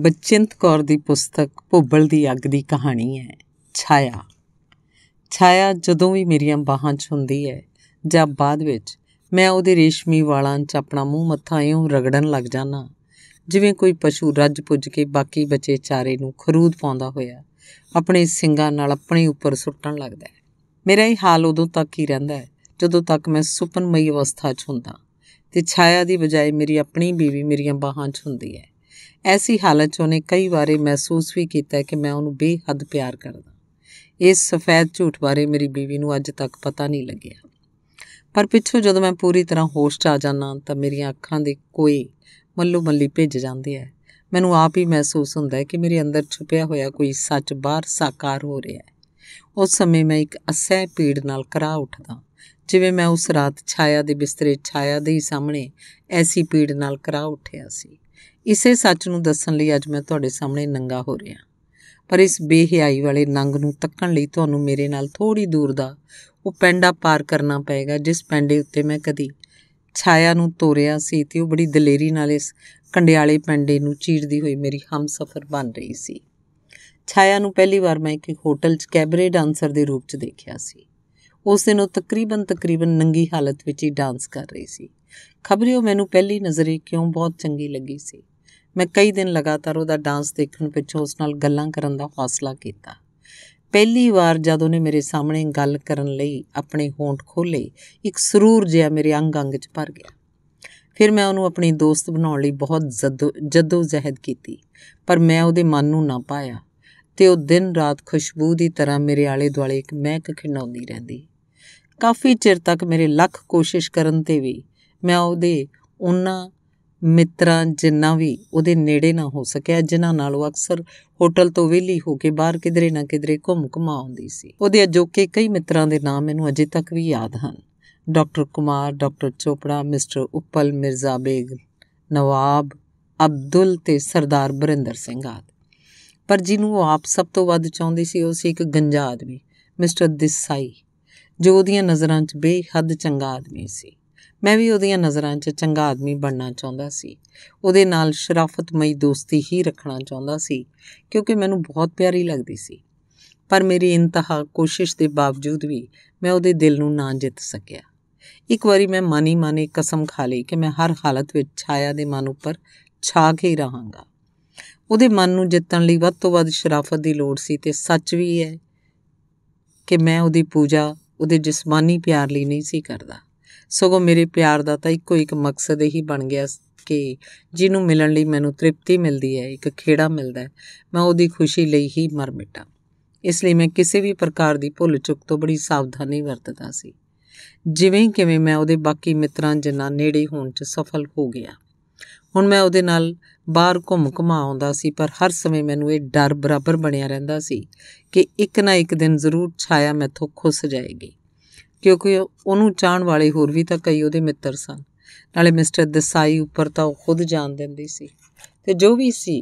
ਬਚਿੰਤ ਕੌਰ ਦੀ ਪੁਸਤਕ ਭੁੱਬਲ ਦੀ ਅੱਗ ਦੀ ਕਹਾਣੀ ਹੈ ਛਾਇਆ ਛਾਇਆ ਜਦੋਂ ਵੀ ਮੇਰੀਆਂ ਬਾਹਾਂ 'ਚ ਹੁੰਦੀ ਹੈ ਜਾਂ ਬਾਅਦ ਵਿੱਚ ਮੈਂ ਉਹਦੇ ਰੇਸ਼ਮੀ ਵਾਲਾਂ 'ਚ ਆਪਣਾ ਮੂੰਹ ਮੱਥਾ ਇਉਂ ਰਗੜਨ ਲੱਗ ਜਾਣਾ ਜਿਵੇਂ ਕੋਈ ਪਸ਼ੂ ਰੱਜ ਪੁੱਜ ਕੇ ਬਾਕੀ ਬਚੇ ਚਾਰੇ ਨੂੰ ਖਰੂਦ ਪਾਉਂਦਾ ਹੋਇਆ ਆਪਣੇ ਸਿੰਗਾਂ ਨਾਲ ਆਪਣੇ ਉੱਪਰ ਸੁੱਟਣ ਲੱਗਦਾ ਹੈ ਮੇਰਾ ਇਹ ਹਾਲ ਉਦੋਂ ਤੱਕ ਹੀ ਰਹਿੰਦਾ ਹੈ ਜਦੋਂ ਤੱਕ ਮੈਂ ਸੁਪਨਮਈ ਅਵਸਥਾ 'ਚ ਹੁੰਦਾ ਤੇ ਛਾਇਆ ਦੀ ਬਜਾਏ ਮੇਰੀ ਆਪਣੀ ਬੀਵੀ ਮੇਰੀਆਂ ਬਾਹਾਂ 'ਚ ਹੁੰਦੀ ਹੈ ਐਸੀ ਹਾਲਤ 'ਚ ਉਹਨੇ ਕਈ ਵਾਰੀ ਮਹਿਸੂਸ ਵੀ ਕੀਤਾ ਕਿ ਮੈਂ ਉਹਨੂੰ ਬੇਹੱਦ ਪਿਆਰ ਕਰਦਾ ਇਸ ਸਫੈਦ ਝੂਠ ਬਾਰੇ ਮੇਰੀ ਬੀਵੀ ਨੂੰ ਅੱਜ ਤੱਕ ਪਤਾ ਨਹੀਂ ਲੱਗਿਆ ਪਰ ਪਿੱਛੋਂ ਜਦੋਂ ਮੈਂ ਪੂਰੀ ਤਰ੍ਹਾਂ ਹੋਸ਼ 'ਚ ਆ ਜਾਣਾ ਤਾਂ ਮੇਰੀਆਂ ਅੱਖਾਂ ਦੇ ਕੋਈ ਮੱਲੂ ਮੱਲੀ ਭਿੱਜ ਜਾਂਦੇ ਆ ਮੈਨੂੰ ਆਪ ਹੀ ਮਹਿਸੂਸ ਹੁੰਦਾ ਹੈ ਕਿ ਮੇਰੇ ਅੰਦਰ ਛੁਪਿਆ ਹੋਇਆ ਕੋਈ ਸੱਚ ਬਾਹਰ ਸਾਕਾਰ ਹੋ ਰਿਹਾ ਹੈ ਉਸ ਸਮੇਂ ਮੈਂ ਇੱਕ ਅਸਹਿ ਪੀੜ ਨਾਲ ਕਰਾ ਉੱਠਦਾ ਜਿਵੇਂ ਮੈਂ ਉਸ ਰਾਤ ਛਾਇਆ ਦੇ ਬਿਸਤਰੇ ਛਾਇਆ ਦੇ ਹੀ ਸਾਹਮਣੇ ਐਸੀ ਪੀੜ ਨਾਲ ਕਰਾ ਉੱਠਿਆ ਸੀ ਇਸੇ ਸੱਚ ਨੂੰ ਦੱਸਣ ਲਈ ਅੱਜ ਮੈਂ ਤੁਹਾਡੇ ਸਾਹਮਣੇ ਨੰਗਾ ਹੋ ਰਿਹਾ ਪਰ ਇਸ ਬੇਹਿਆਈ ਵਾਲੇ ਨੰਗ ਨੂੰ ਤੱਕਣ ਲਈ ਤੁਹਾਨੂੰ ਮੇਰੇ ਨਾਲ ਥੋੜੀ ਦੂਰ ਦਾ ਉਹ ਪੈਂਡਾ ਪਾਰ ਕਰਨਾ ਪਏਗਾ ਜਿਸ ਪੈਂਡੇ ਉੱਤੇ ਮੈਂ ਕਦੀ ਛਾਇਆ ਨੂੰ ਤੋਰਿਆ ਸੀ ਤੇ ਉਹ ਬੜੀ ਦਲੇਰੀ ਨਾਲ ਇਸ ਕੰਡਿਆਲੇ ਪੈਂਡੇ ਨੂੰ ਚੀਰਦੀ ਹੋਈ ਮੇਰੀ ਹਮਸਫਰ ਬਣ ਰਹੀ ਸੀ ਛਾਇਆ ਨੂੰ ਪਹਿਲੀ ਵਾਰ ਮੈਂ ਇੱਕ ਹੋਟਲ 'ਚ ਕੈਬਰੇ ਡਾਂਸਰ ਦੇ ਰੂਪ 'ਚ ਦੇਖਿਆ ਸੀ ਉਸ ਦਿਨ ਉਹ ਤਕਰੀਬਨ ਤਕਰੀਬਨ ਨੰਗੀ ਹਾਲਤ ਵਿੱਚ ਹੀ ਡਾਂਸ ਕਰ ਰਹੀ ਸੀ ਖਬਰੇ ਉਹ ਮੈਨੂੰ ਪਹਿਲੀ ਨਜ਼ਰੇ ਕਿਉਂ ਬਹੁਤ ਚੰਗੀ ਲੱਗੀ ਸੀ ਮੈਂ ਕਈ ਦਿਨ ਲਗਾਤਾਰ ਉਹਦਾ ਡਾਂਸ ਦੇਖਣ ਪਿੱਛੋਂ ਉਸ ਨਾਲ ਗੱਲਾਂ ਕਰਨ ਦਾ ਫਾਸਲਾ ਕੀਤਾ ਪਹਿਲੀ ਵਾਰ ਜਦ ਉਹਨੇ ਮੇਰੇ ਸਾਹਮਣੇ ਗੱਲ ਕਰਨ ਲਈ ਆਪਣੇ ਹੋਂਠ ਖੋਲੇ ਇੱਕ ਸਰੂਰ ਜਿਹਾ ਮੇਰੇ ਅੰਗ-ਅੰਗ 'ਚ ਭਰ ਗਿਆ ਫਿਰ ਮੈਂ ਉਹਨੂੰ ਆਪਣੀ ਦੋਸਤ ਬਣਾਉਣ ਲਈ ਬਹੁਤ ਜਦੋ ਜ਼ਹਿਦ ਕੀਤੀ ਪਰ ਮੈਂ ਉਹਦੇ ਮਨ ਨੂੰ ਨਾ ਪਾਇਆ ਤੇ ਉਹ ਦਿਨ ਰਾਤ ਖੁਸ਼ਬੂ ਦੀ ਤਰ੍ਹਾਂ ਮੇਰੇ ਆਲੇ-ਦੁਆਲੇ ਇੱਕ ਮਹਿਕ ਖਿੰਡਾਉਂਦੀ ਰਹਿੰਦੀ ਕਾਫੀ ਚਿਰ ਤੱਕ ਮੇਰੇ ਲੱਖ ਕੋਸ਼ਿਸ਼ ਕਰਨ ਤੇ ਵੀ ਮੈਂ ਉਹਦੇ ਉਹਨਾਂ ਮਿੱਤਰਾਂ ਜਿੰਨਾ ਵੀ ਉਹਦੇ ਨੇੜੇ ਨਾ ਹੋ ਸਕਿਆ ਜਿਨ੍ਹਾਂ ਨਾਲ ਉਹ ਅਕਸਰ ਹੋਟਲ ਤੋਂ ਵਿਹਲੀ ਹੋ ਕੇ ਬਾਹਰ ਕਿਧਰੇ ਨਾ ਕਿਧਰੇ ਘੁੰਮ ਘਮਾ ਆਉਂਦੀ ਸੀ ਉਹਦੇ ਅਜੋਕੇ ਕਈ ਮਿੱਤਰਾਂ ਦੇ ਨਾਮ ਮੈਨੂੰ ਅਜੇ ਤੱਕ ਵੀ ਯਾਦ ਹਨ doctor Kumar doctor Chopra mister Uppal Mirza Beg Nawab Abdul ਤੇ ਸਰਦਾਰ ਬਰਿੰਦਰ ਸਿੰਘ ਆਦ ਪਰ ਜਿਹਨੂੰ ਉਹ ਆਪ ਸਭ ਤੋਂ ਵੱਧ ਚਾਹੁੰਦੀ ਸੀ ਉਹ ਸੀ ਇੱਕ ਗੰਜਾ ਆਦਮੀ ਮਿਸਟਰ ਦਿਸਾਈ ਜੋ ਉਹਦੀਆਂ ਨਜ਼ਰਾਂ 'ਚ ਬੇਹੱਦ ਚੰਗਾ ਆਦਮੀ ਸੀ ਮੈਂ ਵੀ ਉਹਦੀਆਂ ਨਜ਼ਰਾਂ 'ਚ ਚੰਗਾ ਆਦਮੀ ਬਣਨਾ ਚਾਹੁੰਦਾ ਸੀ ਉਹਦੇ ਨਾਲ ਸ਼ਰਾਫਤਮਈ ਦੋਸਤੀ ਹੀ ਰੱਖਣਾ ਚਾਹੁੰਦਾ ਸੀ ਕਿਉਂਕਿ ਮੈਨੂੰ ਬਹੁਤ ਪਿਆਰੀ ਲੱਗਦੀ ਸੀ ਪਰ ਮੇਰੀ ਇੰਤਹਾ ਕੋਸ਼ਿਸ਼ ਦੇ ਬਾਵਜੂਦ ਵੀ ਮੈਂ ਉਹਦੇ ਦਿਲ ਨੂੰ ਨਾ ਜਿੱਤ ਸਕਿਆ ਇੱਕ ਵਾਰੀ ਮੈਂ ਮਾਨੀ ਮਾਨੇ ਕਸਮ ਖਾ ਲਈ ਕਿ ਮੈਂ ਹਰ ਹਾਲਤ ਵਿੱਚ ਛਾਇਆ ਦੇ ਮਨ ਉੱਪਰ ਛਾ ਕੇ ਰਹਾਂਗਾ ਉਹਦੇ ਮਨ ਨੂੰ ਜਿੱਤਣ ਲਈ ਵੱਧ ਤੋਂ ਵੱਧ ਸ਼ਰਾਫਤ ਦੀ ਲੋੜ ਸੀ ਤੇ ਸੱਚ ਵੀ ਹੈ ਕਿ ਮੈਂ ਉਹਦੀ ਪੂਜਾ ਉਹਦੇ ਜਿਸਮਾਨੀ ਪਿਆਰ ਲਈ ਨਹੀਂ ਸੀ ਕਰਦਾ ਸਗੋਂ ਮੇਰੇ ਪਿਆਰ ਦਾ ਤਾਂ ਇੱਕੋ ਇੱਕ ਮਕਸਦ ਹੀ ਬਣ ਗਿਆ ਕਿ ਜਿਹਨੂੰ ਮਿਲਣ ਲਈ ਮੈਨੂੰ ਤ੍ਰਿਪਤੀ ਮਿਲਦੀ ਹੈ ਇੱਕ ਖੇੜਾ ਮਿਲਦਾ ਮੈਂ ਉਹਦੀ ਖੁਸ਼ੀ ਲਈ ਹੀ ਮਰ ਮਿਟਾਂ ਇਸ ਲਈ ਮੈਂ ਕਿਸੇ ਵੀ ਪ੍ਰਕਾਰ ਦੀ ਭੁੱਲ ਚੁੱਕ ਤੋਂ ਬੜੀ ਸਾਵਧਾਨੀ ਵਰਤਦਾ ਸੀ ਜਿਵੇਂ ਕਿਵੇਂ ਮੈਂ ਉਹਦੇ ਬਾਕੀ ਮਿੱਤਰਾਂ ਜਿੰਨਾ ਨੇੜੇ ਹੋਣ 'ਚ ਸਫਲ ਹੋ ਗਿਆ ਹੁਣ ਮੈਂ ਉਹਦੇ ਨਾਲ ਬਾਹਰ ਘੁੰਮ ਘਮਾ ਆਉਂਦਾ ਸੀ ਪਰ ਹਰ ਸਮੇਂ ਮੈਨੂੰ ਇਹ ਡਰ ਬਰਾਬਰ ਬਣਿਆ ਰਹਿੰਦਾ ਸੀ ਕਿ ਇੱਕ ਨਾ ਇੱਕ ਦਿਨ ਜ਼ਰੂਰ ਛਾਇਆ ਮੈਥੋਂ ਖੁੱਸ ਜਾਏਗੀ ਕਿਉਂਕਿ ਉਹਨੂੰ ਜਾਣ ਵਾਲੇ ਹੋਰ ਵੀ ਤਾਂ ਕਈ ਉਹਦੇ ਮਿੱਤਰ ਸਨ ਨਾਲੇ ਮਿਸਟਰ ਦਸਾਈ ਉੱਪਰ ਤਾਂ ਉਹ ਖੁਦ ਜਾਣ ਦਿੰਦੀ ਸੀ ਤੇ ਜੋ ਵੀ ਸੀ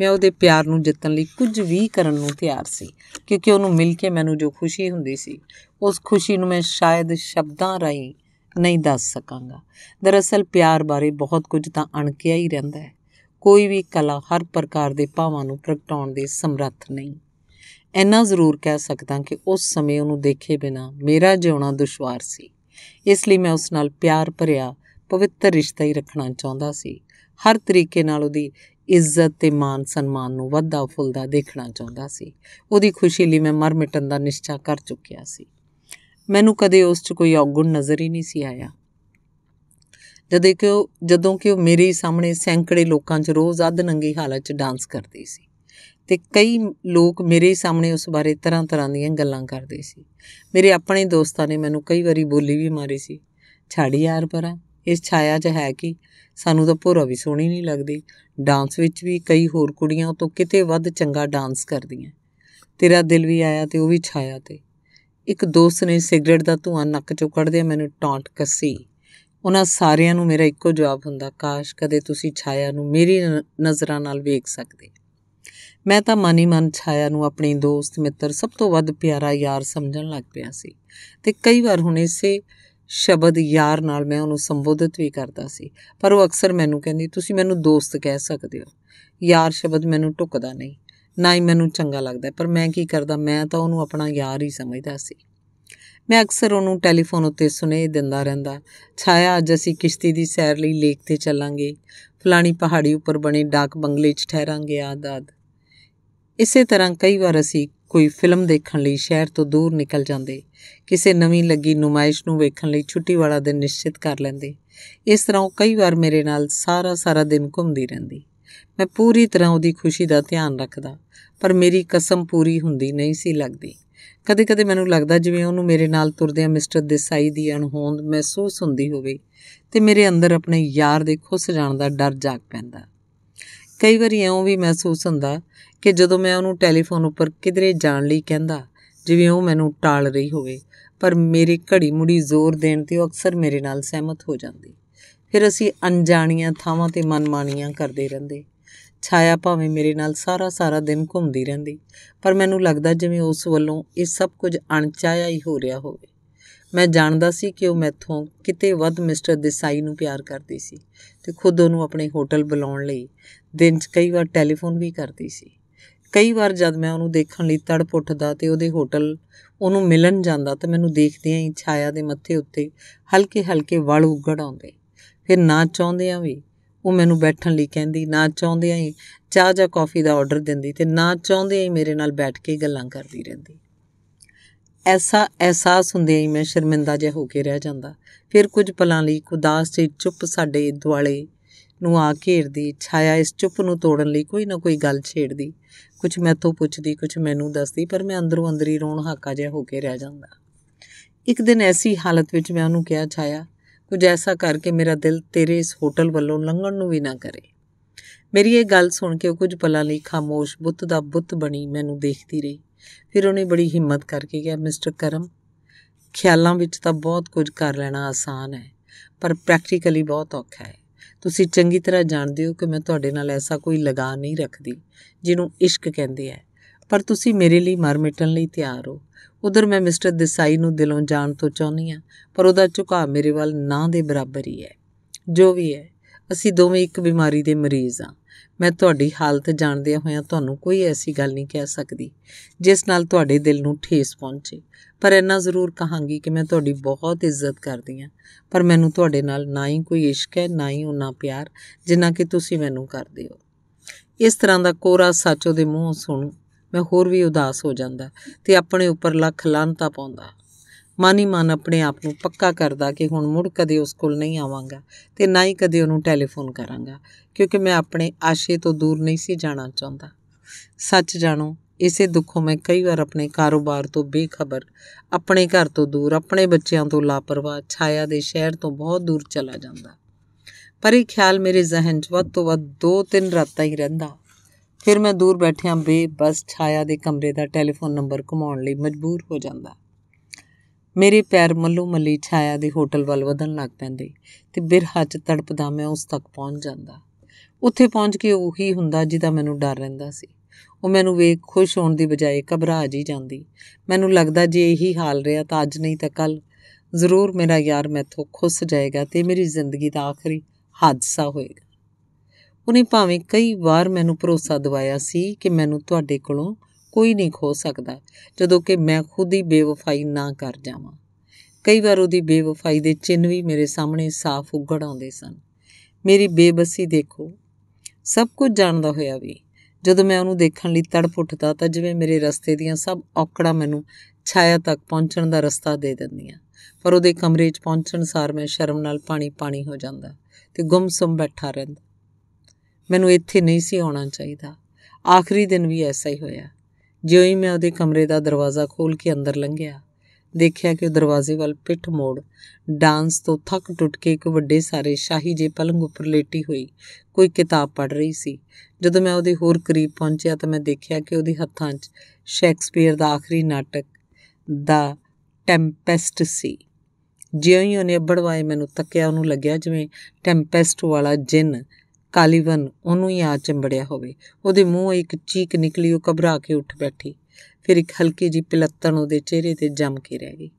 ਮੈਂ ਉਹਦੇ ਪਿਆਰ ਨੂੰ ਜਿੱਤਣ ਲਈ ਕੁਝ ਵੀ ਕਰਨ ਨੂੰ ਤਿਆਰ ਸੀ ਕਿਉਂਕਿ ਉਹਨੂੰ ਮਿਲ ਕੇ ਮੈਨੂੰ ਜੋ ਖੁਸ਼ੀ ਹੁੰਦੀ ਸੀ ਉਸ ਖੁਸ਼ੀ ਨੂੰ ਮੈਂ ਸ਼ਾਇਦ ਸ਼ਬਦਾਂ ਰਾਹੀਂ ਨਹੀਂ ਦੱਸ ਸਕਾਂਗਾ ਦਰਅਸਲ ਪਿਆਰ ਬਾਰੇ ਬਹੁਤ ਕੁਝ ਤਾਂ ਅਣਕਿਆ ਹੀ ਰਹਿੰਦਾ ਹੈ ਕੋਈ ਵੀ ਕਲਾ ਹਰ ਪ੍ਰਕਾਰ ਦੇ ਭਾਵਾਂ ਨੂੰ ਪ੍ਰਗਟਾਉਣ ਦੇ ਸਮਰੱਥ ਨਹੀਂ ਇੰਨਾ ਜ਼ਰੂਰ ਕਹਿ ਸਕਦਾ ਕਿ ਉਸ ਸਮੇਂ ਉਹਨੂੰ ਦੇਖੇ ਬਿਨਾ ਮੇਰਾ ਜਿਉਣਾ ਦੁਸ਼ਵਾਰ ਸੀ ਇਸ ਲਈ ਮੈਂ ਉਸ ਨਾਲ ਪਿਆਰ ਭਰਿਆ ਪਵਿੱਤਰ ਰਿਸ਼ਤਾ ਹੀ ਰੱਖਣਾ ਚਾਹੁੰਦਾ ਸੀ ਹਰ ਤਰੀਕੇ ਨਾਲ ਉਹਦੀ ਇੱਜ਼ਤ ਤੇ ਮਾਨ ਸਨਮਾਨ ਨੂੰ ਵੱਧਾ ਫੁੱਲਦਾ ਦੇਖਣਾ ਚਾਹੁੰਦਾ ਸੀ ਉਹਦੀ ਖੁਸ਼ੀ ਲਈ ਮੈਂ ਮਰ ਮਿਟਣ ਦਾ ਨਿਸ਼ਚਾ ਕਰ ਚੁੱਕਿਆ ਸੀ ਮੈਨੂੰ ਕਦੇ ਉਸ 'ਚ ਕੋਈ ਔਗੁਣ ਨਜ਼ਰ ਹੀ ਨਹੀਂ ਸੀ ਆਇਆ ਜਦੋਂ ਕਿ ਜਦੋਂ ਕਿ ਉਹ ਮੇਰੇ ਸਾਹਮਣੇ ਸੈਂਕੜੇ ਲੋਕਾਂ 'ਚ ਰੋਜ਼ ਅੱਧ ਨੰਗੀ ਹਾਲਤ 'ਚ ਡਾਂਸ ਕਰਦੀ ਸੀ ਤੇ ਕਈ ਲੋਕ ਮੇਰੇ ਸਾਹਮਣੇ ਉਸ ਬਾਰੇ ਤਰ੍ਹਾਂ ਤਰ੍ਹਾਂ ਦੀਆਂ ਗੱਲਾਂ ਕਰਦੇ ਸੀ ਮੇਰੇ ਆਪਣੇ ਦੋਸਤਾਂ ਨੇ ਮੈਨੂੰ ਕਈ ਵਾਰੀ ਬੋਲੀ ਵੀ ਮਾਰੀ ਸੀ ਛੱਡ ਯਾਰ ਪਰਾਂ ਇਸ ਛਾਇਆ 'ਚ ਹੈ ਕਿ ਸਾਨੂੰ ਤਾਂ ਭੋਰਾ ਵੀ ਸੋਹਣੀ ਨਹੀਂ ਲੱਗਦੀ ਡਾਂਸ ਵਿੱਚ ਵੀ ਕਈ ਹੋਰ ਕੁੜੀਆਂ ਉਹ ਤੋਂ ਕਿਤੇ ਵੱਧ ਚੰਗਾ ਡਾਂਸ ਕਰਦੀਆਂ ਤੇਰਾ ਦਿਲ ਵੀ ਆਇਆ ਤੇ ਉਹ ਵੀ ਛਾਇਆ ਤੇ ਇੱਕ ਦੋਸਤ ਨੇ ਸਿਗਰਟ ਦਾ ਧੂਆਂ ਨੱਕ ਚੋਂ ਕੱਢਦੇ ਮੈਨੂੰ ਟੌਂਟ ਕੱਸੀ ਉਹਨਾਂ ਸਾਰਿਆਂ ਨੂੰ ਮੇਰਾ ਇੱਕੋ ਜਵਾਬ ਹੁੰਦਾ ਕਾਸ਼ ਕਦੇ ਤੁਸੀਂ ਛਾਇਆ ਨੂੰ ਮੇਰੀ ਨਜ਼ਰਾਂ ਨਾਲ ਵੇਖ ਸਕਦੇ ਮੈਂ ਤਾਂ ਮਾਨੀ ਮਨ ਛਾਇਆ ਨੂੰ ਆਪਣੀ ਦੋਸਤ ਮਿੱਤਰ ਸਭ ਤੋਂ ਵੱਧ ਪਿਆਰਾ ਯਾਰ ਸਮਝਣ ਲੱਗ ਪਿਆ ਸੀ ਤੇ ਕਈ ਵਾਰ ਹੁਣ ਇਸੇ ਸ਼ਬਦ ਯਾਰ ਨਾਲ ਮੈਂ ਉਹਨੂੰ ਸੰਬੋਧਿਤ ਵੀ ਕਰਦਾ ਸੀ ਪਰ ਉਹ ਅਕਸਰ ਮੈਨੂੰ ਕਹਿੰਦੀ ਤੁਸੀਂ ਮੈਨੂੰ ਦੋਸਤ ਕਹਿ ਸਕਦੇ ਹੋ ਯਾਰ ਸ਼ਬਦ ਮੈਨੂੰ ਟੁੱਕਦਾ ਨਹੀਂ ਨਾ ਹੀ ਮੈਨੂੰ ਚੰਗਾ ਲੱਗਦਾ ਪਰ ਮੈਂ ਕੀ ਕਰਦਾ ਮੈਂ ਤਾਂ ਉਹਨੂੰ ਆਪਣਾ ਯਾਰ ਹੀ ਸਮਝਦਾ ਸੀ ਮੈਂ ਅਕਸਰ ਉਹਨੂੰ ਟੈਲੀਫੋਨ ਉੱਤੇ ਸੁਨੇਹ ਦਿੰਦਾ ਰਹਿੰਦਾ ਛਾਇਆ ਅੱਜ ਅਸੀਂ ਕਿਸ਼ਤੀ ਦੀ ਸੈਰ ਲਈ ਲੇਕ ਤੇ ਚੱਲਾਂਗੇ ਫਲਾਣੀ ਪਹਾੜੀ ਉੱਪਰ ਬਣੇ ਡਾਕ ਬੰਗਲੇ 'ਚ ਠਹਿਰਾਂਗੇ ਆਦਾਦ ਇਸੇ ਤਰ੍ਹਾਂ ਕਈ ਵਾਰ ਅਸੀਂ ਕੋਈ ਫਿਲਮ ਦੇਖਣ ਲਈ ਸ਼ਹਿਰ ਤੋਂ ਦੂਰ ਨਿਕਲ ਜਾਂਦੇ ਕਿਸੇ ਨਵੀਂ ਲੱਗੀ ਨੁਮਾਇਸ਼ ਨੂੰ ਵੇਖਣ ਲਈ ਛੁੱਟੀ ਵਾਲਾ ਦਿਨ ਨਿਸ਼ਚਿਤ ਕਰ ਲੈਂਦੇ ਇਸ ਤਰ੍ਹਾਂ ਉਹ ਕਈ ਵਾਰ ਮੇਰੇ ਨਾਲ ਸਾਰਾ ਸਾਰਾ ਦਿਨ ਘੁੰਮਦੀ ਰਹਿੰਦੀ ਮੈਂ ਪੂਰੀ ਤਰ੍ਹਾਂ ਉਹਦੀ ਖੁਸ਼ੀ ਦਾ ਧਿਆਨ ਰੱਖਦਾ ਪਰ ਮੇਰੀ ਕਸਮ ਪੂਰੀ ਹੁੰਦੀ ਨਹੀਂ ਸੀ ਲੱਗਦੀ ਕਦੇ-ਕਦੇ ਮੈਨੂੰ ਲੱਗਦਾ ਜਿਵੇਂ ਉਹਨੂੰ ਮੇਰੇ ਨਾਲ ਤੁਰਦਿਆਂ ਮਿਸਟਰ ਦੇਸਾਈ ਦੀ ਅਣਹੋਂਦ ਮਹਿਸੂਸ ਹੁੰਦੀ ਹੋਵੇ ਤੇ ਮੇਰੇ ਅੰਦਰ ਆਪਣੇ ਯਾਰ ਦੇ ਖੁੱਸ ਜਾਣ ਦਾ ਡਰ ਜਾਗ ਪੈਂਦਾ ਕਈ ਵਾਰੀ ਐਉਂ ਵੀ ਮਹਿਸੂਸ ਹੁੰਦਾ ਕਿ ਜਦੋਂ ਮੈਂ ਉਹਨੂੰ ਟੈਲੀਫੋਨ ਉੱਪਰ ਕਿਧਰੇ ਜਾਣ ਲਈ ਕਹਿੰਦਾ ਜਿਵੇਂ ਉਹ ਮੈਨੂੰ ਟਾਲ ਰਹੀ ਹੋਵੇ ਪਰ ਮੇਰੇ ਘੜੀ ਮੁੜੀ ਜ਼ੋਰ ਦੇਣ ਤੇ ਉਹ ਅਕਸਰ ਮੇਰੇ ਨਾਲ ਸਹਿਮਤ ਹੋ ਜਾਂਦੀ ਫਿਰ ਅਸੀਂ ਅਣਜਾਣੀਆਂ ਥਾਵਾਂ ਤੇ ਮਨਮਾਨੀਆਂ ਕਰਦੇ ਰਹਿੰਦੇ ਛਾਇਆ ਭਾਵੇਂ ਮੇਰੇ ਨਾਲ ਸਾਰਾ ਸਾਰਾ ਦਿਨ ਘੁੰਮਦੀ ਰਹਿੰਦੀ ਪਰ ਮੈਨੂੰ ਲੱਗਦਾ ਜਿਵੇਂ ਉਸ ਵੱਲੋਂ ਇਹ ਸਭ ਕੁਝ ਅਣਚਾਹਿਆ ਹੀ ਹੋ ਰਿਹਾ ਹੋਵੇ ਮੈਂ ਜਾਣਦਾ ਸੀ ਕਿ ਉਹ ਮੈਥੋਂ ਕਿਤੇ ਵੱਧ ਮਿਸਟਰ ਦੇਸਾਈ ਨੂੰ ਪਿਆਰ ਕਰਦੀ ਸੀ ਤੇ ਖੁਦ ਉਹਨੂੰ ਆਪਣੇ ਹੋਟਲ ਬੁਲਾਉਣ ਲਈ ਦਿਨ 'ਚ ਕਈ ਵਾਰ ਟੈਲੀਫੋਨ ਵੀ ਕਰਦੀ ਸੀ ਕਈ ਵਾਰ ਜਦ ਮੈਂ ਉਹਨੂੰ ਦੇਖਣ ਲਈ ਤੜਪ ਉੱਠਦਾ ਤੇ ਉਹਦੇ ਹੋਟਲ ਉਹਨੂੰ ਮਿਲਣ ਜਾਂਦਾ ਤਾਂ ਮੈਨੂੰ ਦੇਖਦਿਆਂ ਹੀ ਛਾਇਆ ਦੇ ਮੱਥੇ ਉੱਤੇ ਹਲਕੇ-ਹਲਕੇ ਵਲ ਉੱਗੜ ਆਉਂਦੇ ਫਿਰ ਨਾ ਚਾਹੁੰਦਿਆਂ ਵੀ ਉਹ ਮੈਨੂੰ ਬੈਠਣ ਲਈ ਕਹਿੰਦੀ ਨਾ ਚਾਹੁੰਦਿਆਂ ਹੀ ਚਾਹ ਜਾਂ ਕਾਫੀ ਦਾ ਆਰਡਰ ਦਿੰਦੀ ਤੇ ਨਾ ਚਾਹੁੰਦਿਆਂ ਹੀ ਮੇਰੇ ਨਾਲ ਬੈਠ ਕੇ ਗੱਲਾਂ ਕਰਦੀ ਰਹਿੰਦੀ ਐਸਾ ਅਹਿਸਾਸ ਹੁੰਦੇ ਹੀ ਮੈਂ ਸ਼ਰਮਿੰਦਾ ਜਿਹਾ ਹੋ ਕੇ ਰਹਿ ਜਾਂਦਾ ਫਿਰ ਕੁਝ ਪਲਾਂ ਲਈ ਖੁਦਾਸ ਤੇ ਚੁੱਪ ਸਾਡੇ ਦਿਵਾਲੇ ਨੂੰ ਆ ਘੇਰਦੀ ਛਾਇਆ ਇਸ ਚੁੱਪ ਨੂੰ ਤੋੜਨ ਲਈ ਕੋਈ ਨਾ ਕੋਈ ਗੱਲ ਛੇੜਦੀ ਕੁਝ ਮੈਥੋਂ ਪੁੱਛਦੀ ਕੁਝ ਮੈਨੂੰ ਦੱਸਦੀ ਪਰ ਮੈਂ ਅੰਦਰੋਂ ਅੰਦਰੀ ਰੋਣ ਹਾਕਾ ਜਿਹਾ ਹੋ ਕੇ ਰਹਿ ਜਾਂਦਾ ਇੱਕ ਦਿਨ ਐਸੀ ਹਾਲਤ ਵਿੱਚ ਮੈਂ ਉਹਨੂੰ ਕਿਹਾ ਛਾਇਆ ਕੁਝ ਐਸਾ ਕਰਕੇ ਮੇਰਾ ਦਿਲ ਤੇਰੇ ਇਸ ਹੋਟਲ ਵੱਲੋਂ ਲੰਘਣ ਨੂੰ ਵੀ ਨਾ ਕਰੇ ਮੇਰੀ ਇਹ ਗੱਲ ਸੁਣ ਕੇ ਉਹ ਕੁਝ ਪਲਾਂ ਲਈ ਖਾਮੋਸ਼ ਬੁੱਤ ਦਾ ਬੁੱਤ ਬਣੀ ਮੈਨੂੰ ਦੇਖਦੀ ਰਹੀ ਫਿਰ ਉਹਨੇ ਬੜੀ ਹਿੰਮਤ ਕਰਕੇ ਕਿਹਾ ਮਿਸਟਰ ਕਰਮ ਖਿਆਲਾਂ ਵਿੱਚ ਤਾਂ ਬਹੁਤ ਕੁਝ ਕਰ ਲੈਣਾ ਆਸਾਨ ਹੈ ਪਰ ਪ੍ਰੈਕਟੀਕਲੀ ਬਹੁਤ ਔਖਾ ਹੈ ਤੁਸੀਂ ਚੰਗੀ ਤਰ੍ਹਾਂ ਜਾਣਦੇ ਹੋ ਕਿ ਮੈਂ ਤੁਹਾਡੇ ਨਾਲ ਐਸਾ ਕੋਈ ਲਗਾ ਨਹੀਂ ਰੱਖਦੀ ਜਿਹਨੂੰ ਇਸ਼ਕ ਕਹਿੰਦੇ ਆ ਪਰ ਤੁਸੀਂ ਮੇਰੇ ਲਈ ਮਰ ਮਿਟਣ ਲਈ ਤਿਆਰ ਹੋ ਉਧਰ ਮੈਂ ਮਿਸਟਰ ਦਿਸਾਈ ਨੂੰ ਦਿਲੋਂ ਜਾਣ ਤੋਂ ਚਾਹੁੰਦੀ ਆ ਪਰ ਉਹਦਾ ਝੁਕਾਅ ਮੇਰੇ ਵੱਲ ਨਾ ਦੇ ਬਰਾਬਰ ਹੀ ਹੈ ਜੋ ਵੀ ਹੈ ਅਸੀਂ ਦੋਵੇਂ ਇੱਕ ਬਿਮਾਰੀ ਦੇ ਮਰੀਜ਼ ਆ ਮੈਂ ਤੁਹਾਡੀ ਹਾਲਤ ਜਾਣਦੇ ਹੋਇਆਂ ਤੁਹਾਨੂੰ ਕੋਈ ਐਸੀ ਗੱਲ ਨਹੀਂ ਕਹਿ ਸਕਦੀ ਜਿਸ ਨਾਲ ਤੁਹਾਡੇ ਦਿਲ ਨੂੰ ਠੇਸ ਪਹੁੰਚੇ ਪਰ ਇਹਨਾਂ ਜ਼ਰੂਰ ਕਹਾਂਗੀ ਕਿ ਮੈਂ ਤੁਹਾਡੀ ਬਹੁਤ ਇੱਜ਼ਤ ਕਰਦੀ ਹਾਂ ਪਰ ਮੈਨੂੰ ਤੁਹਾਡੇ ਨਾਲ ਨਾ ਹੀ ਕੋਈ ਇਸ਼ਕ ਹੈ ਨਾ ਹੀ ਉਹਨਾਂ ਪਿਆਰ ਜਿੰਨਾ ਕਿ ਤੁਸੀਂ ਮੈਨੂੰ ਕਰਦੇ ਹੋ ਇਸ ਤਰ੍ਹਾਂ ਦਾ ਕੋਰਾ ਸੱਚੋ ਦੇ ਮੂੰਹ ਸੁਣ ਮੈਂ ਹੋਰ ਵੀ ਉਦਾਸ ਹੋ ਜਾਂਦਾ ਤੇ ਆਪਣੇ ਉੱਪਰ ਲੱਖ ਲਾਂਤਾ ਪਾਉਂਦਾ ਮਨ ਹੀ ਮਨ ਆਪਣੇ ਆਪ ਨੂੰ ਪੱਕਾ ਕਰਦਾ ਕਿ ਹੁਣ ਮੁੜ ਕਦੇ ਉਸ ਕੋਲ ਨਹੀਂ ਆਵਾਂਗਾ ਤੇ ਨਾ ਹੀ ਕਦੇ ਉਹਨੂੰ ਟੈਲੀਫੋਨ ਕਰਾਂਗਾ ਕਿਉਂਕਿ ਮੈਂ ਆਪਣੇ ਆਸ਼ੇ ਤੋਂ ਦੂਰ ਨਹੀਂ ਸੀ ਜਾਣਾ ਚਾਹੁੰਦਾ ਸੱਚ ਜਾਣੋ ਇਸੇ ਦੁੱਖੋਂ ਮੈਂ ਕਈ ਵਾਰ ਆਪਣੇ ਕਾਰੋਬਾਰ ਤੋਂ ਬੇਖਬਰ ਆਪਣੇ ਘਰ ਤੋਂ ਦੂਰ ਆਪਣੇ ਬੱਚਿਆਂ ਤੋਂ ਲਾਪਰਵਾਹ ਛਾਇਆ ਦੇ ਸ਼ਹਿਰ ਤੋਂ ਬਹੁਤ ਦੂਰ ਚਲਾ ਜਾਂਦਾ ਪਰ ਇਹ ਖਿਆਲ ਮੇਰੇ ਜ਼ਿਹਨ 'ਚ ਵੱਧ ਤੋਂ ਵੱਧ 2-3 ਰਾਤਾਂ ਹੀ ਰਹਿੰਦਾ ਫਿਰ ਮੈਂ ਦੂਰ ਬੈਠਿਆਂ ਬੇਬਸ ਛਾਇਆ ਦੇ ਕਮਰੇ ਦਾ ਟੈਲੀਫੋਨ ਨੰਬਰ ਕਮਾਉਣ ਲਈ ਮਜਬੂਰ ਹੋ ਜਾਂਦਾ ਮੇਰੇ ਪੈਰ ਮੱਲੋ ਮੱਲੀ ਛਾਇਆ ਦੇ ਹੋਟਲ ਵੱਲ ਵਧਣ ਲੱਗ ਪੈਂਦੇ ਤੇ ਬਿਰਹਾ ਚ ਤੜਪਦਾ ਮੈਂ ਉਸ ਤੱਕ ਪਹੁੰਚ ਜਾਂਦਾ ਉੱਥੇ ਪਹੁੰਚ ਕੇ ਉਹੀ ਹੁੰਦਾ ਜਿਹਦਾ ਮੈਨੂੰ ਡਰ ਰਹਿੰਦਾ ਸੀ ਉਹ ਮੈਨੂੰ ਵੇਖ ਖੁਸ਼ ਹੋਣ ਦੀ ਬਜਾਏ ਘਬਰਾ ਜੀ ਜਾਂਦੀ ਮੈਨੂੰ ਲੱਗਦਾ ਜੇ ਇਹੀ ਹਾਲ ਰਿਹਾ ਤਾਂ ਅੱਜ ਨਹੀਂ ਤਾਂ ਕੱਲ ਜ਼ਰੂਰ ਮੇਰਾ ਯਾਰ ਮੈਥੋਂ ਖੁੱਸ ਜਾਏਗਾ ਤੇ ਮੇਰੀ ਜ਼ਿੰਦਗੀ ਦਾ ਆਖਰੀ ਹਾਦਸਾ ਹੋਏਗਾ ਉਹਨੇ ਭਾਵੇਂ ਕਈ ਵਾਰ ਮੈਨੂੰ ਭਰੋਸਾ ਦਿਵਾਇਆ ਸੀ ਕਿ ਮੈਨੂੰ ਤੁਹਾਡੇ ਕੋਲੋਂ ਕੋਈ ਨਹੀਂ ਖੋ ਸਕਦਾ ਜਦੋਂ ਕਿ ਮੈਂ ਖੁਦ ਹੀ ਬੇਵਫਾਈ ਨਾ ਕਰ ਜਾਵਾਂ ਕਈ ਵਾਰ ਉਹਦੀ ਬੇਵਫਾਈ ਦੇ ਚਿੰਨ ਵੀ ਮੇਰੇ ਸਾਹਮਣੇ ਸਾਫ਼ ਉੱਗੜ ਆਉਂਦੇ ਸਨ ਮੇਰੀ ਬੇਬਸੀ ਦੇਖੋ ਸਭ ਕੁਝ ਜਾਣਦਾ ਹੋਇਆ ਵੀ ਜਦੋਂ ਮੈਂ ਉਹਨੂੰ ਦੇਖਣ ਲਈ ਤੜਪ ਉੱਠਦਾ ਤਾਂ ਜਿਵੇਂ ਮੇਰੇ ਰਸਤੇ ਦੀਆਂ ਸਭ ਔਕੜਾਂ ਮੈਨੂੰ ਛਾਇਆ ਤੱਕ ਪਹੁੰਚਣ ਦਾ ਰਸਤਾ ਦੇ ਦਿੰਦੀਆਂ ਪਰ ਉਹਦੇ ਕਮਰੇ 'ਚ ਪਹੁੰਚਣ ਸਾਰ ਮੈਂ ਸ਼ਰਮ ਨਾਲ ਪਾਣੀ ਪਾਣੀ ਹੋ ਜਾਂਦਾ ਤੇ ਗੁੰਮਸਮ ਬੈਠਾ ਰਹਿੰਦਾ ਮੈਨੂੰ ਇੱਥੇ ਨਹੀਂ ਸੀ ਆਉਣਾ ਚਾਹੀਦਾ ਆਖਰੀ ਦਿਨ ਵੀ ਐਸਾ ਹੀ ਹੋਇਆ ਜਿਉਂ ਹੀ ਮੈਂ ਉਹਦੇ ਕਮਰੇ ਦਾ ਦਰਵਾਜ਼ਾ ਖੋਲ ਕੇ ਅੰਦਰ ਲੰਘਿਆ ਦੇਖਿਆ ਕਿ ਉਹ ਦਰਵਾਜ਼ੇ ਵੱਲ ਪਿੱਠ ਮੋੜ ਡਾਂਸ ਤੋਂ ਥੱਕ ਟੁੱਟ ਕੇ ਇੱਕ ਵੱਡੇ ਸਾਰੇ ਸ਼ਾਹੀ ਜੇ ਪਲੰਗ ਉੱਪਰ ਲੇਟੀ ਹੋਈ ਕੋਈ ਕਿਤਾਬ ਪੜ੍ਹ ਰਹੀ ਸੀ ਜਦੋਂ ਮੈਂ ਉਹਦੇ ਹੋਰ ਕਰੀਬ ਪਹੁੰਚਿਆ ਤਾਂ ਮੈਂ ਦੇਖਿਆ ਕਿ ਉਹਦੇ ਹੱਥਾਂ 'ਚ ਸ਼ੈਕਸਪੀਅਰ ਦਾ ਆਖਰੀ ਨਾਟਕ ਦਾ ਟੈਂਪੈਸਟ ਸੀ ਜਿਉਂ ਹੀ ਉਹਨੇ ਅੱਬੜਵਾਏ ਮੈਨੂੰ ਤੱਕਿਆ ਉਹਨੂੰ ਲੱਗਿਆ ਜਿਵੇਂ ਟੈਂਪੈਸਟ ਵਾਲਾ ਜਿੰਨ ਕਾਲੀਵਨ ਉਹਨੂੰ ਹੀ ਆ ਚੰਬੜਿਆ ਹੋਵੇ ਉਹਦੇ ਮੂੰਹੋਂ ਇੱਕ ਚੀਕ ਨਿਕਲੀ ਉਹ ਘਬਰਾ ਕੇ ਉੱਠ ਬੈਠੀ ਫਿਰ ਇੱਕ ਹਲਕੀ ਜੀ ਪਿਲੱਤਣ ਉਹਦੇ ਚਿਹਰੇ ਤੇ ਜੰਮ ਕੇ ਰਹਿ ਗਈ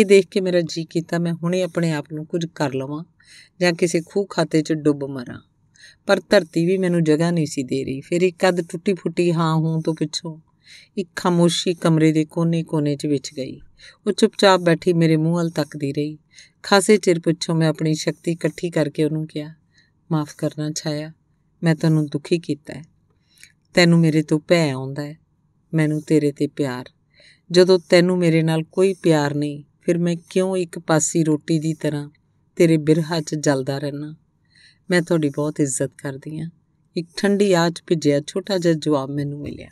ਇਹ ਦੇਖ ਕੇ ਮੇਰਾ ਜੀ ਕੀਤਾ ਮੈਂ ਹੁਣੇ ਆਪਣੇ ਆਪ ਨੂੰ ਕੁਝ ਕਰ ਲਵਾਂ ਜਾਂ ਕਿਸੇ ਖੂਹ ਖਾਤੇ 'ਚ ਡੁੱਬ ਮਰਾਂ ਪਰ ਧਰਤੀ ਵੀ ਮੈਨੂੰ ਜਗ੍ਹਾ ਨਹੀਂ ਸੀ ਦੇ ਰਹੀ ਫਿਰ ਇੱਕ ਅੱਧ ਟੁੱਟੀ ਫੁੱਟੀ ਹਾਂ ਹੂੰ ਤੋਂ ਪਿੱਛੋਂ ਇੱਕ ਖਾਮੋਸ਼ੀ ਕਮਰੇ ਦੇ ਕੋਨੇ-ਕੋਨੇ 'ਚ ਵਿਚ ਗਈ ਉਹ ਚੁੱਪਚਾਪ ਬੈਠੀ ਮੇਰੇ ਮੂੰਹ ਹਲ ਤੱਕਦੀ ਰਹੀ ਖਾਸੇ ਚਿਰ ਪਿੱਛੋਂ ਮੈਂ ਆਪਣੀ ਸ਼ਕਤੀ ਇਕੱਠੀ ਕਰਕੇ ਉਹਨੂੰ ਕਿਹਾ ਮਾਫ ਕਰਨਾ ਛਾਇਆ ਮੈਂ ਤੈਨੂੰ ਦੁਖੀ ਕੀਤਾ ਹੈ ਤੈਨੂੰ ਮੇਰੇ ਤੋਂ ਭੈ ਆਉਂਦਾ ਹੈ ਮੈਨੂੰ ਤੇਰੇ ਤੇ ਪਿਆਰ ਜਦੋਂ ਤੈਨੂੰ ਮੇਰੇ ਨਾਲ ਕੋਈ ਪਿਆਰ ਨਹੀਂ ਫਿਰ ਮੈਂ ਕਿਉਂ ਇੱਕ ਪਾਸੀ ਰੋਟੀ ਦੀ ਤਰ੍ਹਾਂ ਤੇਰੇ ਬਿਰਹਾ 'ਚ ਜਲਦਾ ਰਹਿਣਾ ਮੈਂ ਤੁਹਾਡੀ ਬਹੁਤ ਇੱਜ਼ਤ ਕਰਦੀ ਆ ਇੱਕ ਠੰਡੀ ਆਚ ਭਿਜਿਆ ਛੋਟਾ ਜਿਹਾ ਜਵਾਬ ਮੈਨੂੰ ਮਿਲਿਆ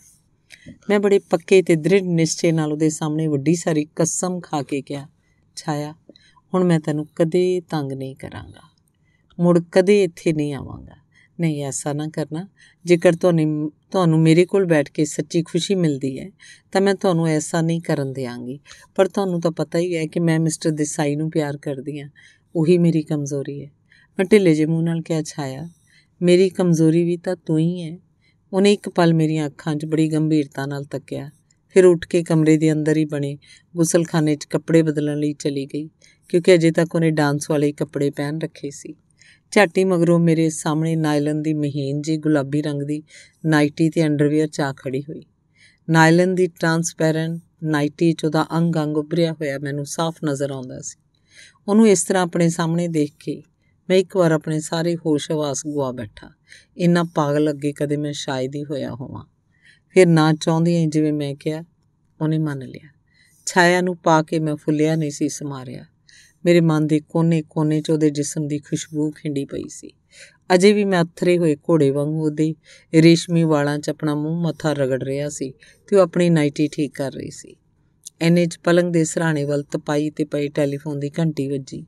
ਮੈਂ ਬੜੇ ਪੱਕੇ ਤੇ ਦ੍ਰਿੜ ਨਿਸ਼ਚੇ ਨਾਲ ਉਹਦੇ ਸਾਹਮਣੇ ਵੱਡੀ ਸਾਰੀ ਕਸਮ ਖਾ ਕੇ ਕਿਹਾ ਛਾਇਆ ਹੁਣ ਮੈਂ ਤੈਨੂੰ ਕਦੇ ਤੰਗ ਨਹੀਂ ਕਰਾਂਗਾ ਮੁੜ ਕਦੇ ਇੱਥੇ ਨਹੀਂ ਆਵਾਂਗਾ ਨਹੀਂ ਐਸਾ ਨਾ ਕਰਨਾ ਜੇਕਰ ਤੁਹਾਨੂੰ ਤੁਹਾਨੂੰ ਮੇਰੇ ਕੋਲ ਬੈਠ ਕੇ ਸੱਚੀ ਖੁਸ਼ੀ ਮਿਲਦੀ ਹੈ ਤਾਂ ਮੈਂ ਤੁਹਾਨੂੰ ਐਸਾ ਨਹੀਂ ਕਰਨ ਦੇਵਾਂਗੀ ਪਰ ਤੁਹਾਨੂੰ ਤਾਂ ਪਤਾ ਹੀ ਹੈ ਕਿ ਮੈਂ ਮਿਸਟਰ ਦੇਸਾਈ ਨੂੰ ਪਿਆਰ ਕਰਦੀ ਹਾਂ ਉਹੀ ਮੇਰੀ ਕਮਜ਼ੋਰੀ ਹੈ ਮੈਂ ਢਿੱਲੇ ਜਿਹੇ ਮੂੰਹ ਨਾਲ ਕਿਹਾ ਛਾਇਆ ਮੇਰੀ ਕਮਜ਼ੋਰੀ ਵੀ ਤਾਂ ਤੂੰ ਹੀ ਹੈ ਉਹਨੇ ਇੱਕ ਪਲ ਮੇਰੀਆਂ ਅੱਖਾਂ 'ਚ ਬੜੀ ਗੰਭੀਰਤਾ ਨਾਲ ਤੱਕਿਆ ਫਿਰ ਉੱਠ ਕੇ ਕਮਰੇ ਦੇ ਅੰਦਰ ਹੀ ਬਣੇ ਗੁਸਲਖਾਨੇ 'ਚ ਕੱਪੜੇ ਬਦਲਣ ਲਈ ਚਲੀ ਗਈ ਕਿਉਂਕਿ ਅਜੇ ਤੱਕ ਉਹਨੇ ਡਾਂਸ ਵਾਲੇ ਕੱਪੜੇ ਪਹਿਨ ਰੱਖੇ ਸੀ ਝਾਟੀ ਮਗਰੋਂ ਮੇਰੇ ਸਾਹਮਣੇ ਨਾਇਲਨ ਦੀ ਮਹੀਨ ਜੀ ਗੁਲਾਬੀ ਰੰਗ ਦੀ ਨਾਈਟੀ ਤੇ ਅੰਡਰਵੇਅਰ ਚਾ ਖੜੀ ਹੋਈ ਨਾਇਲਨ ਦੀ ਟ੍ਰਾਂਸਪੈਰੈਂਟ ਨਾਈਟੀ ਚ ਉਹਦਾ ਅੰਗ ਅੰਗ ਉਭਰਿਆ ਹੋਇਆ ਮੈਨੂੰ ਸਾਫ਼ ਨਜ਼ਰ ਆਉਂਦਾ ਸੀ ਉਹਨੂੰ ਇਸ ਤਰ੍ਹਾਂ ਆਪਣੇ ਸਾਹਮਣੇ ਦੇਖ ਕੇ ਮੈਂ ਇੱਕ ਵਾਰ ਆਪਣੇ ਸਾਰੇ ਹੋਸ਼-ਹਵਾਸ ਗੁਆ ਬੈਠਾ ਇੰਨਾ ਪਾਗਲ ਅੱਗੇ ਕਦੇ ਮੈਂ ਸ਼ਾਇਦ ਹੀ ਹੋਇਆ ਹੋਵਾਂ ਫਿਰ ਨਾ ਚਾਹੁੰਦੀ ਜਿਵੇਂ ਮੈਂ ਕਿਹਾ ਉਹਨੇ ਮੰਨ ਲਿਆ ਛਾਇਆ ਨੂੰ ਪਾ ਕੇ ਮੈਂ ਫੁੱਲਿਆ ਨਹੀਂ ਸੀ ਸਮਾਰਿਆ ਮੇਰੇ ਮਨ ਦੇ ਕੋਨੇ-ਕੋਨੇ 'ਚ ਉਹਦੇ ਜਿਸਮ ਦੀ ਖੁਸ਼ਬੂ ਖਿੰਡੀ ਪਈ ਸੀ ਅਜੇ ਵੀ ਮੈਂ ਅਥਰੇ ਹੋਏ ਘੋੜੇ ਵਾਂਗੂ ਉਹਦੇ ਰੇਸ਼ਮੀ ਵਾਲਾਂ 'ਚ ਆਪਣਾ ਮੂੰਹ ਮੱਥਾ ਰਗੜ ਰਿਹਾ ਸੀ ਤੇ ਉਹ ਆਪਣੀ ਨਾਈਟੀ ਠੀਕ ਕਰ ਰਹੀ ਸੀ ਐਨੇ 'ਚ ਪਲੰਗ ਦੇ ਸਰਾਣੇ ਵੱਲ ਤਪਾਈ ਤੇ ਪਈ ਟੈਲੀਫੋਨ ਦੀ ਘੰਟੀ ਵੱਜੀ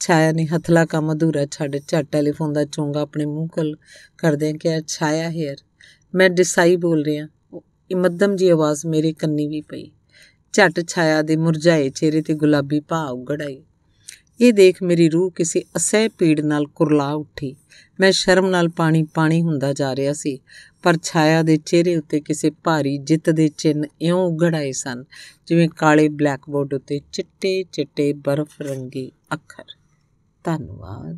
ਛਾਇਆ ਨੇ ਹਥਲਾ ਕੰਮ ਅਧੂਰਾ ਛੱਡ ਝੱਟ ਟੈਲੀਫੋਨ ਦਾ ਚੋਂਗਾ ਆਪਣੇ ਮੂੰਹ ਕੋਲ ਕਰਦਿਆਂ ਕਿਹਾ ਛਾਇਆ ਹੇਅਰ ਮੈਂ ਡਿਸਾਈ ਬੋਲ ਰਿਹਾ ਇਹ ਮੱਧਮ ਜੀ ਆਵਾਜ਼ ਮੇਰੇ ਕੰਨੀ ਵੀ ਪਈ ਝੱਟ ਛਾਇਆ ਦੇ ਮੁਰਝਾਏ ਚਿਹਰੇ ਤੇ ਗੁਲਾਬੀ ਭਾਵ ਗੜਾਈ ਇਹ ਦੇਖ ਮੇਰੀ ਰੂਹ ਕਿਸੇ ਅਸਹਿ ਪੀੜ ਨਾਲ ਕੁਰਲਾ ਉੱਠੀ ਮੈਂ ਸ਼ਰਮ ਨਾਲ ਪਾਣੀ ਪਾਣੀ ਹੁੰਦਾ ਜਾ ਰਿਹਾ ਸੀ ਪਰ ਛਾਇਆ ਦੇ ਚਿਹਰੇ ਉੱਤੇ ਕਿਸੇ ਭਾਰੀ ਜਿੱਤ ਦੇ ਚਿੰਨ ਇਉਂ ਉਗੜਾਏ ਸਨ ਜਿਵੇਂ ਕਾਲੇ ਬਲੈਕਬੋਰਡ ਉੱਤੇ ਚਿੱਟੇ ਚਿੱਟੇ ਬਰਫ਼ ਰੰਗੀ ਅੱਖਰ ਧੰਨਵਾਦ